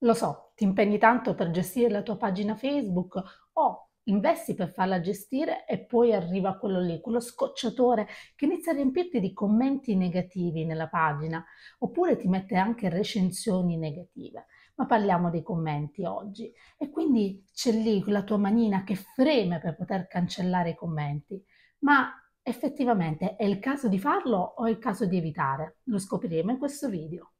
Lo so, ti impegni tanto per gestire la tua pagina Facebook o investi per farla gestire e poi arriva quello lì, quello scocciatore che inizia a riempirti di commenti negativi nella pagina oppure ti mette anche recensioni negative. Ma parliamo dei commenti oggi e quindi c'è lì la tua manina che freme per poter cancellare i commenti. Ma effettivamente è il caso di farlo o è il caso di evitare? Lo scopriremo in questo video.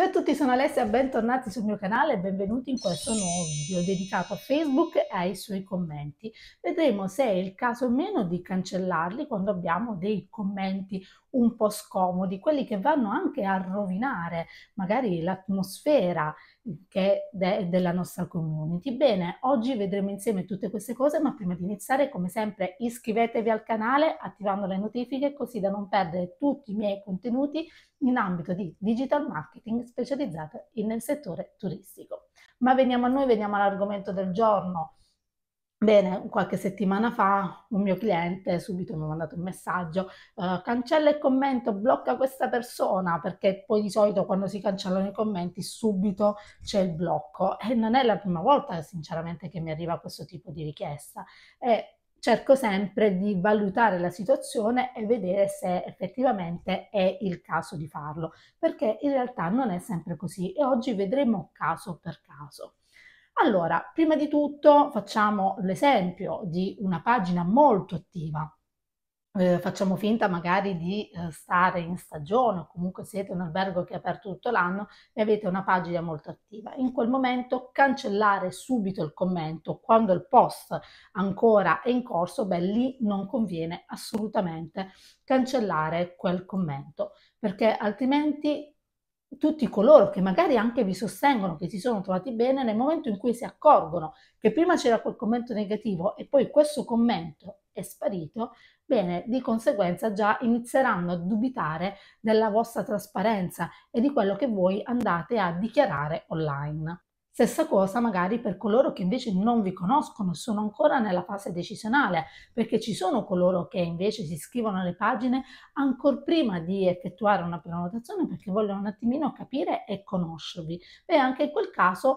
Ciao a tutti, sono Alessia, bentornati sul mio canale e benvenuti in questo nuovo video dedicato a Facebook e ai suoi commenti. Vedremo se è il caso o meno di cancellarli quando abbiamo dei commenti un po' scomodi, quelli che vanno anche a rovinare magari l'atmosfera che de- della nostra community. Bene, oggi vedremo insieme tutte queste cose, ma prima di iniziare, come sempre, iscrivetevi al canale attivando le notifiche così da non perdere tutti i miei contenuti in ambito di digital marketing specializzato nel settore turistico. Ma veniamo a noi, veniamo all'argomento del giorno. Bene, qualche settimana fa un mio cliente subito mi ha mandato un messaggio, eh, cancella il commento, blocca questa persona, perché poi di solito quando si cancellano i commenti subito c'è il blocco e non è la prima volta sinceramente che mi arriva questo tipo di richiesta e cerco sempre di valutare la situazione e vedere se effettivamente è il caso di farlo, perché in realtà non è sempre così e oggi vedremo caso per caso. Allora, prima di tutto facciamo l'esempio di una pagina molto attiva. Eh, facciamo finta magari di eh, stare in stagione o comunque siete un albergo che è aperto tutto l'anno e avete una pagina molto attiva. In quel momento cancellare subito il commento quando il post ancora è in corso, beh lì non conviene assolutamente cancellare quel commento perché altrimenti tutti coloro che magari anche vi sostengono che si sono trovati bene nel momento in cui si accorgono che prima c'era quel commento negativo e poi questo commento è sparito, bene, di conseguenza già inizieranno a dubitare della vostra trasparenza e di quello che voi andate a dichiarare online. Stessa cosa magari per coloro che invece non vi conoscono, sono ancora nella fase decisionale, perché ci sono coloro che invece si iscrivono alle pagine ancora prima di effettuare una prenotazione perché vogliono un attimino capire e conoscervi. E anche in quel caso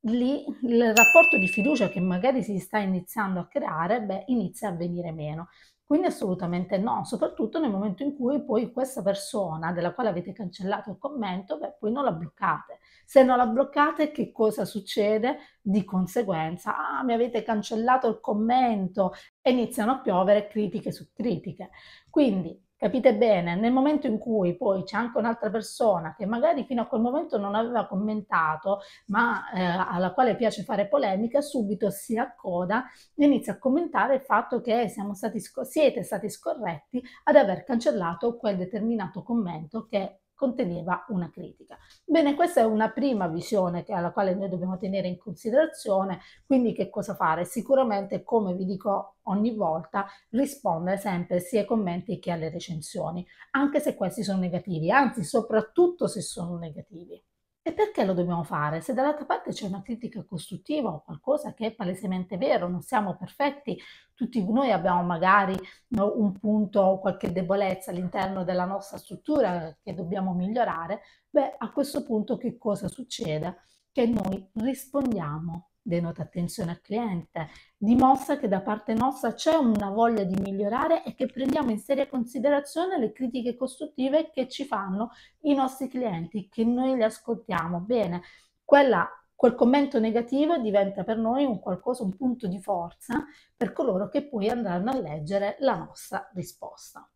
lì il rapporto di fiducia che magari si sta iniziando a creare, beh, inizia a venire meno. Quindi assolutamente no, soprattutto nel momento in cui poi questa persona della quale avete cancellato il commento, beh, poi non la bloccate, se non la bloccate, che cosa succede? Di conseguenza, ah, mi avete cancellato il commento e iniziano a piovere critiche su critiche. Quindi Capite bene, nel momento in cui poi c'è anche un'altra persona che magari fino a quel momento non aveva commentato, ma eh, alla quale piace fare polemica, subito si accoda e inizia a commentare il fatto che stati siete stati scorretti ad aver cancellato quel determinato commento che conteneva una critica. Bene, questa è una prima visione che, alla quale noi dobbiamo tenere in considerazione, quindi che cosa fare? Sicuramente, come vi dico ogni volta, rispondere sempre sia ai commenti che alle recensioni, anche se questi sono negativi, anzi soprattutto se sono negativi. E perché lo dobbiamo fare? Se dall'altra parte c'è una critica costruttiva o qualcosa che è palesemente vero, non siamo perfetti, tutti noi abbiamo magari no, un punto o qualche debolezza all'interno della nostra struttura che dobbiamo migliorare, beh, a questo punto che cosa succede? Che noi rispondiamo denota attenzione al cliente, dimostra che da parte nostra c'è una voglia di migliorare e che prendiamo in seria considerazione le critiche costruttive che ci fanno i nostri clienti, che noi le ascoltiamo bene. Quella, quel commento negativo diventa per noi un qualcosa, un punto di forza per coloro che poi andranno a leggere la nostra risposta.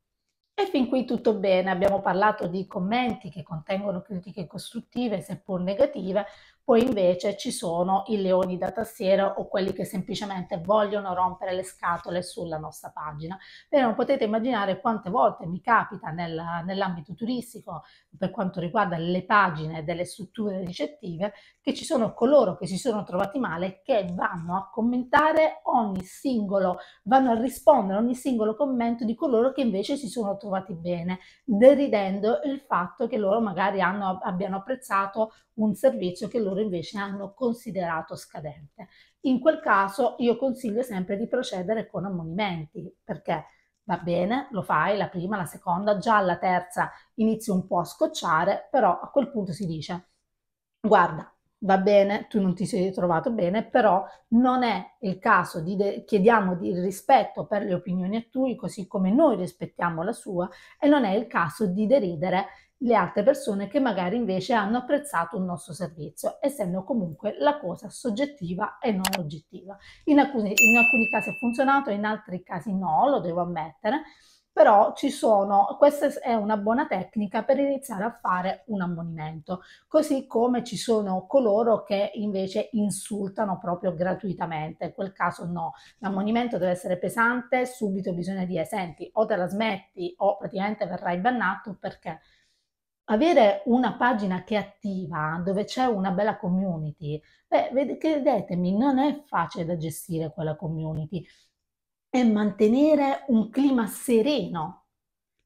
E fin qui tutto bene, abbiamo parlato di commenti che contengono critiche costruttive seppur negative, poi invece ci sono i leoni da tastiera o quelli che semplicemente vogliono rompere le scatole sulla nostra pagina. Però non potete immaginare quante volte mi capita nel, nell'ambito turistico, per quanto riguarda le pagine delle strutture ricettive, che ci sono coloro che si sono trovati male che vanno a commentare ogni singolo, vanno a rispondere a ogni singolo commento di coloro che invece si sono trovati bene, deridendo il fatto che loro magari hanno, abbiano apprezzato un servizio che loro loro invece hanno considerato scadente. In quel caso io consiglio sempre di procedere con ammonimenti, perché va bene, lo fai la prima, la seconda, già la terza inizi un po' a scocciare, però a quel punto si dice guarda, va bene, tu non ti sei trovato bene, però non è il caso di de- chiediamo il rispetto per le opinioni a altrui, così come noi rispettiamo la sua, e non è il caso di deridere le altre persone che magari invece hanno apprezzato un nostro servizio, essendo comunque la cosa soggettiva e non oggettiva. In alcuni, in alcuni casi ha funzionato, in altri casi no, lo devo ammettere, però ci sono, questa è una buona tecnica per iniziare a fare un ammonimento, così come ci sono coloro che invece insultano proprio gratuitamente, in quel caso no, l'ammonimento deve essere pesante, subito bisogna dire senti o te la smetti o praticamente verrai bannato perché avere una pagina che è attiva, dove c'è una bella community, beh, credetemi, non è facile da gestire quella community, è mantenere un clima sereno,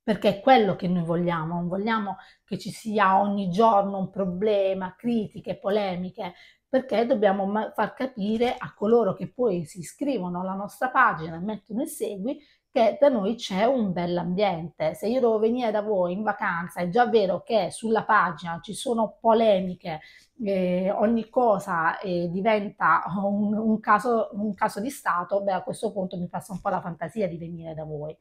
perché è quello che noi vogliamo, non vogliamo che ci sia ogni giorno un problema, critiche, polemiche, perché dobbiamo far capire a coloro che poi si iscrivono alla nostra pagina e mettono il segui che da noi c'è un bell'ambiente. Se io devo venire da voi in vacanza, è già vero che sulla pagina ci sono polemiche, eh, ogni cosa eh, diventa un, un, caso, un caso di Stato, beh a questo punto mi passa un po' la fantasia di venire da voi.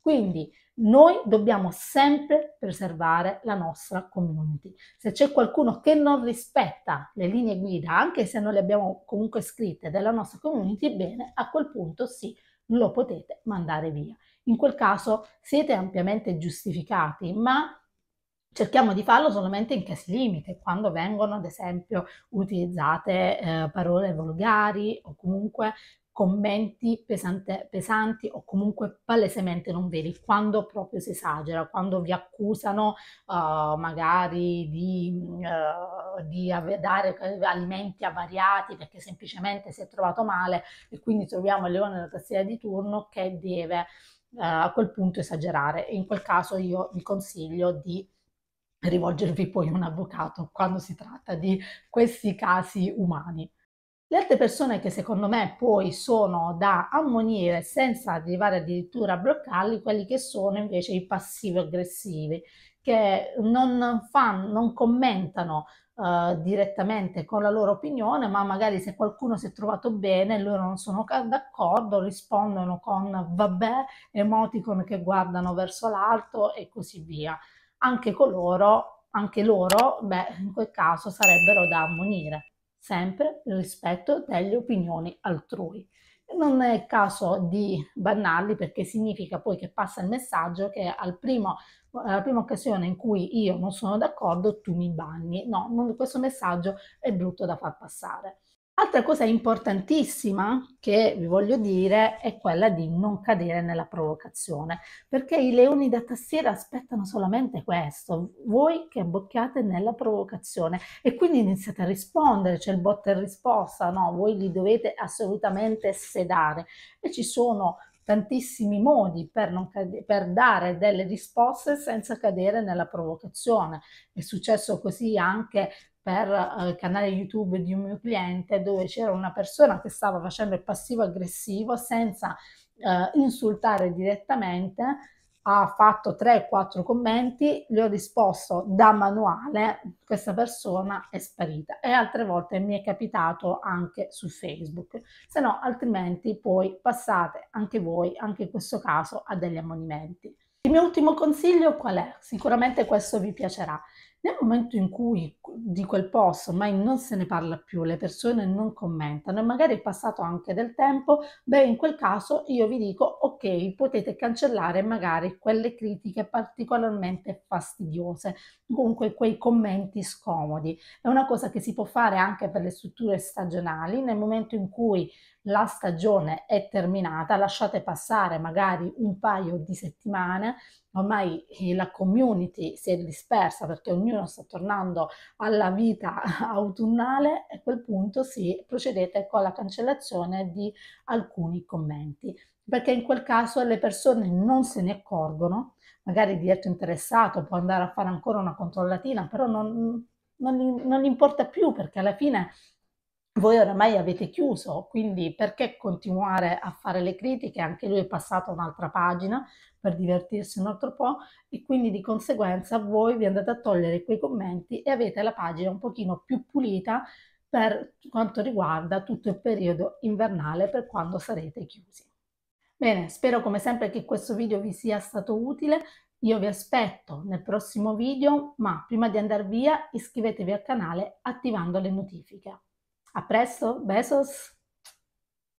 Quindi noi dobbiamo sempre preservare la nostra community. Se c'è qualcuno che non rispetta le linee guida, anche se non le abbiamo comunque scritte della nostra community, bene, a quel punto sì, lo potete mandare via. In quel caso siete ampiamente giustificati, ma cerchiamo di farlo solamente in casi limite, quando vengono ad esempio utilizzate eh, parole volgari o comunque commenti pesante, pesanti o comunque palesemente non veri, quando proprio si esagera, quando vi accusano uh, magari di, uh, di dare alimenti avariati perché semplicemente si è trovato male e quindi troviamo il leone della tastiera di turno che deve uh, a quel punto esagerare. E in quel caso io vi consiglio di rivolgervi poi a un avvocato quando si tratta di questi casi umani. Le altre persone che secondo me poi sono da ammonire senza arrivare addirittura a bloccarli, quelli che sono invece i passivi aggressivi, che non, fan, non commentano eh, direttamente con la loro opinione, ma magari se qualcuno si è trovato bene e loro non sono d'accordo, rispondono con vabbè, emoticon che guardano verso l'alto e così via. Anche coloro, anche loro, beh, in quel caso sarebbero da ammonire sempre il rispetto delle opinioni altrui. Non è caso di bannarli perché significa poi che passa il messaggio che al primo, alla prima occasione in cui io non sono d'accordo tu mi banni. No, non, questo messaggio è brutto da far passare. Altra cosa importantissima che vi voglio dire è quella di non cadere nella provocazione, perché i leoni da tastiera aspettano solamente questo, voi che bocchiate nella provocazione e quindi iniziate a rispondere, c'è il botta e risposta, no, voi li dovete assolutamente sedare e ci sono tantissimi modi per, non cade- per dare delle risposte senza cadere nella provocazione. È successo così anche per eh, il canale YouTube di un mio cliente dove c'era una persona che stava facendo il passivo aggressivo senza eh, insultare direttamente, ha fatto 3-4 commenti, le ho risposto da manuale, questa persona è sparita e altre volte mi è capitato anche su Facebook, se no altrimenti poi passate anche voi, anche in questo caso, a degli ammonimenti. Il mio ultimo consiglio qual è? Sicuramente questo vi piacerà. Nel momento in cui di quel posto ormai non se ne parla più, le persone non commentano e magari è passato anche del tempo, beh in quel caso io vi dico ok, potete cancellare magari quelle critiche particolarmente fastidiose, comunque quei commenti scomodi. È una cosa che si può fare anche per le strutture stagionali nel momento in cui la stagione è terminata, lasciate passare magari un paio di settimane, ormai eh, la community si è dispersa perché ognuno sta tornando alla vita autunnale e a quel punto si procedete con la cancellazione di alcuni commenti perché in quel caso le persone non se ne accorgono, magari il diretto interessato può andare a fare ancora una controllatina, però non, non, non gli importa più perché alla fine voi oramai avete chiuso, quindi perché continuare a fare le critiche? Anche lui è passato a un'altra pagina per divertirsi un altro po' e quindi di conseguenza voi vi andate a togliere quei commenti e avete la pagina un pochino più pulita per quanto riguarda tutto il periodo invernale per quando sarete chiusi. Bene, spero come sempre che questo video vi sia stato utile. Io vi aspetto nel prossimo video, ma prima di andare via iscrivetevi al canale attivando le notifiche. A presto, besos.